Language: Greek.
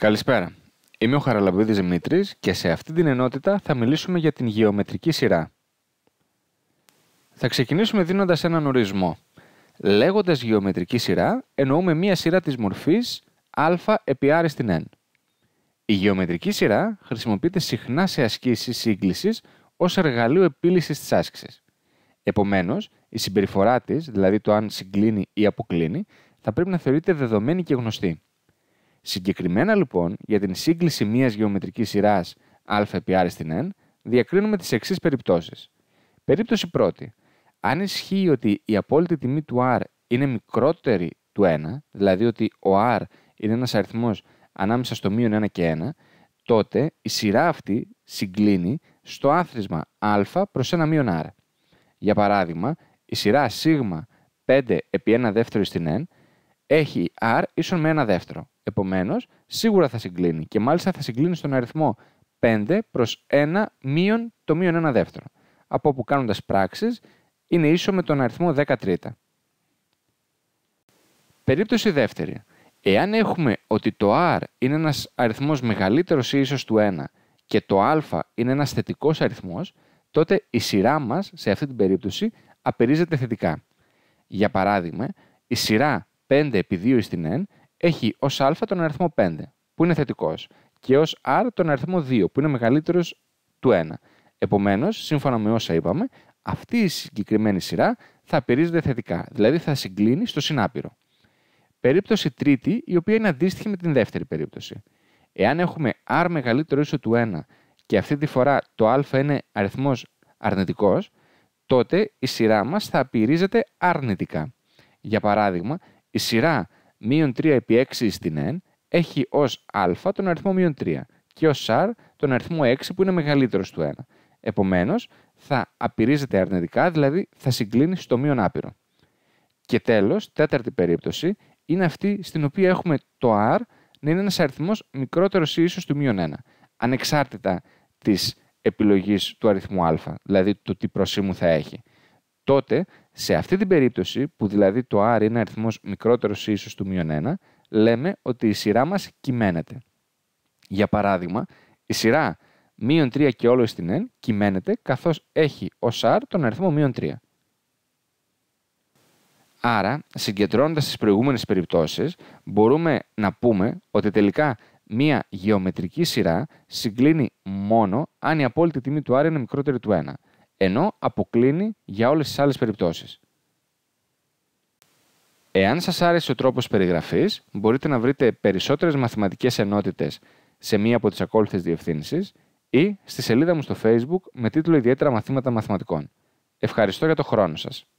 Καλησπέρα. Είμαι ο Χαραλαμπίδης Δημήτρης και σε αυτή την ενότητα θα μιλήσουμε για την γεωμετρική σειρά. Θα ξεκινήσουμε δίνοντας έναν ορισμό. Λέγοντας γεωμετρική σειρά, εννοούμε μία σειρά της μορφής α επί r στην n. Η γεωμετρική σειρά χρησιμοποιείται συχνά σε ασκήσεις σύγκλησης ως εργαλείο επίλυσης της άσκησης. Επομένως, η συμπεριφορά της, δηλαδή το αν συγκλίνει ή αποκλίνει, θα πρέπει να θεωρείται δεδομένη και γνωστή. Συγκεκριμένα λοιπόν, για την σύγκληση μιας γεωμετρικής σειράς α επί r στην n, διακρίνουμε τις εξής περιπτώσεις. Περίπτωση πρώτη. Αν ισχύει ότι η απόλυτη τιμή του r είναι μικρότερη του 1, δηλαδή ότι ο r είναι ένας αριθμός ανάμεσα στο μείον 1 και 1, τότε η σειρά αυτή συγκλίνει στο άθροισμα α προς ένα μείον r. Για παράδειγμα, η σειρά σίγμα 5 επί 1 δεύτερο στην n έχει r ίσον με ένα δεύτερο. Επομένως, σίγουρα θα συγκλίνει και μάλιστα θα συγκλίνει στον αριθμό 5 προ 1 μείον το μείον 1 δεύτερο. Από όπου κάνοντας πράξεις είναι ίσο με τον αριθμό 13. Περίπτωση δεύτερη. Εάν έχουμε ότι το r είναι ένας αριθμός μεγαλύτερος ή ίσως του 1 και το α είναι ένας θετικός αριθμός, τότε η σειρά μας σε αυτή την περίπτωση απερίζεται θετικά. Για παράδειγμα, η σειρά 5 επί 2 στην n έχει ως α τον αριθμό 5, που είναι θετικός. και ως r τον αριθμό 2, που είναι μεγαλύτερος του 1. Επομένως, σύμφωνα με όσα είπαμε, αυτή η συγκεκριμένη σειρά θα απειρίζεται θετικά, δηλαδή θα συγκλίνει στο συνάπειρο. Περίπτωση τρίτη, η οποία είναι αντίστοιχη με την δεύτερη περίπτωση. Εάν έχουμε r μεγαλύτερο ίσο του 1 και αυτή τη φορά το α είναι αριθμός αρνητικός. τότε η σειρά μας θα απειρίζεται αρνητικά. Για παράδειγμα, η σειρά μείον 3 επί 6 στην n έχει ως α τον αριθμό μείον 3 και ως r τον αριθμό 6 που είναι μεγαλύτερος του 1. Επομένως, θα απειρίζεται αρνητικά, δηλαδή θα συγκλίνει στο μείον άπειρο. Και τέλος, τέταρτη περίπτωση, είναι αυτή στην οποία έχουμε το r να είναι ένας αριθμός μικρότερος ή ίσως του μείον 1, ανεξάρτητα της επιλογής του αριθμού α, δηλαδή το τι προσήμου θα έχει τότε σε αυτή την περίπτωση, που δηλαδή το R είναι αριθμός μικρότερος ή ίσως του μείον 1, λέμε ότι η ίσω του μας κυμαίνεται. Για παράδειγμα, η σειρά μείον 3 και όλο στην n κυμαίνεται καθώς έχει ως R τον αριθμό μείον 3. Άρα, συγκεντρώνοντας τις προηγούμενες περιπτώσεις, μπορούμε να πούμε ότι τελικά μία γεωμετρική σειρά συγκλίνει μόνο αν η απόλυτη τιμή του R είναι μικρότερη του 1 ενώ αποκλίνει για όλες τις άλλες περιπτώσεις. Εάν σας άρεσε ο τρόπος περιγραφής, μπορείτε να βρείτε περισσότερες μαθηματικές ενότητες σε μία από τις ακόλουθες διευθύνσεις ή στη σελίδα μου στο Facebook με τίτλο «Ιδιαίτερα μαθήματα μαθηματικών». Ευχαριστώ για το χρόνο σας.